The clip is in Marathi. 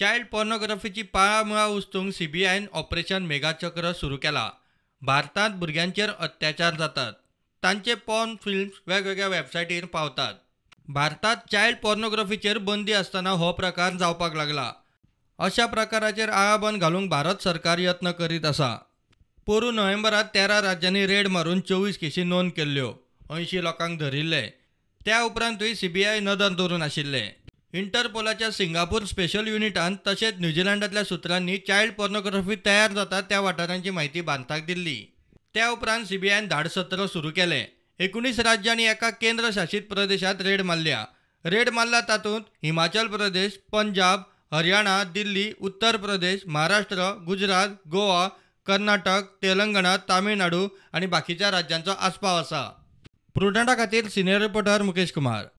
चाइल्ड पॉर्नोग्राफीची पाळामुळा उस्तूंक सीबीआयन ऑपरेशन मेगाचक्र सुरू केला भारतात भुरग्यांचेर अत्याचार जातात तांचे पॉर्न फिल्म्स वेगवेगळ्या वेबसायटीर पावतात भारतात चाइल्ड पॉर्नोग्राफीचेर बंदी असताना हो प्रकार जावपाक लागला अशा प्रकाराचेर आळाबंद घालूंक भारत सरकार यत्न करीत आसा पोरू नोव्हेंबरात तेरा राज्यांनी रेड मारून चोवीस केशी नोंद केल्ल्यो अंयशीं लोकांक धरिल्ले त्या उपरांतूय सीबीआय नदर धरून आशिल्ले इंटरपोलाच्या सिंगापूर स्पेशल युनिटान तसेच न्यूझीलंडातल्या सूत्रांनी चाइल्ड पॉर्नोग्राफी तयार जाता त्या वाठारांची माहिती बांधताक दिली त्या उपरांत सीबीआयन धाडसत्र सुरू केले एकोणीस राज्यांनी एका केंद्र प्रदेशात रेड मारल्या रेड मारला तातूंत हिमाचल प्रदेश पंजाब हरियाणा दिल्ली उत्तर प्रदेश महाराष्ट्र गुजरात गोवा कर्नाटक तेलंगणा तामिळनाडू आणि बाकीच्या राज्यांचा आस्पाव असा प्रुडंटा खातीर सिनियर रिपोर्टर मुकेश कुमार